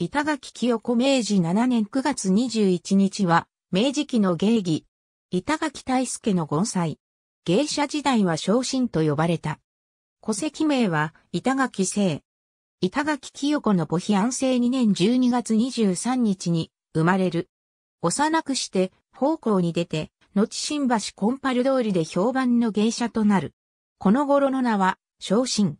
板垣清子明治7年9月21日は、明治期の芸妓。板垣大助の盆栽。芸者時代は昇進と呼ばれた。戸籍名は、板垣生。板垣清子の母妃安政2年12月23日に生まれる。幼くして、奉公に出て、後新橋コンパル通りで評判の芸者となる。この頃の名は、昇進。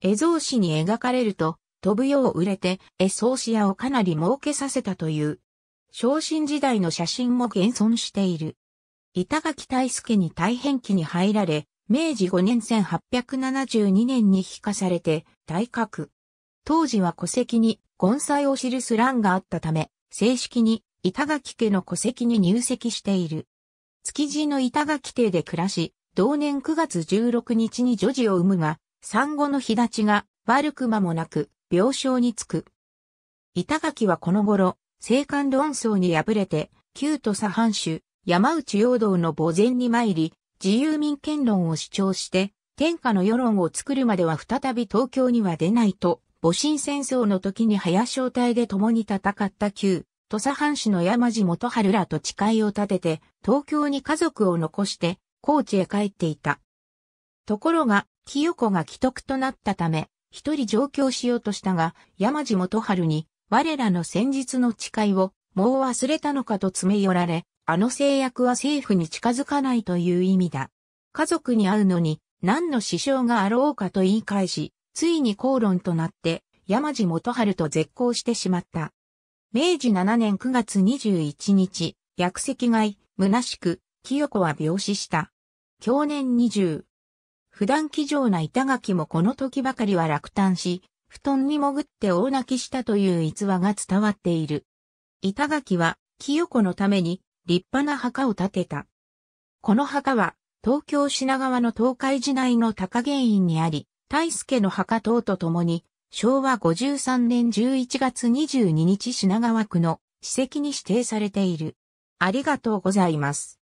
絵草紙に描かれると、飛ぶよう売れて、エソーシアをかなり儲けさせたという。昇進時代の写真も現存している。板垣大助に大変期に入られ、明治5年1872年に引かされて、大閣。当時は戸籍に、根菜を記す欄があったため、正式に、板垣家の戸籍に入籍している。築地の板垣邸で暮らし、同年9月16日に女児を産むが、産後の日立ちが悪く間もなく、病床につく。板垣はこの頃、政官論争に敗れて、旧都佐藩主、山内陽道の墓前に参り、自由民権論を主張して、天下の世論を作るまでは再び東京には出ないと、戊辰戦争の時に林小隊で共に戦った旧、土佐藩士の山地元春らと誓いを立てて、東京に家族を残して、高知へ帰っていた。ところが、清子が既得となったため、一人上京しようとしたが、山地元春に、我らの先日の誓いを、もう忘れたのかと詰め寄られ、あの制約は政府に近づかないという意味だ。家族に会うのに、何の支障があろうかと言い返し、ついに口論となって、山地元春と絶交してしまった。明治7年9月21日、薬石外、虚しく、清子は病死した。去年20、普段気丈な板垣もこの時ばかりは落胆し、布団に潜って大泣きしたという逸話が伝わっている。板垣は、清子のために、立派な墓を建てた。この墓は、東京品川の東海時代の高原院にあり、大助の墓等とともに、昭和53年11月22日品川区の史跡に指定されている。ありがとうございます。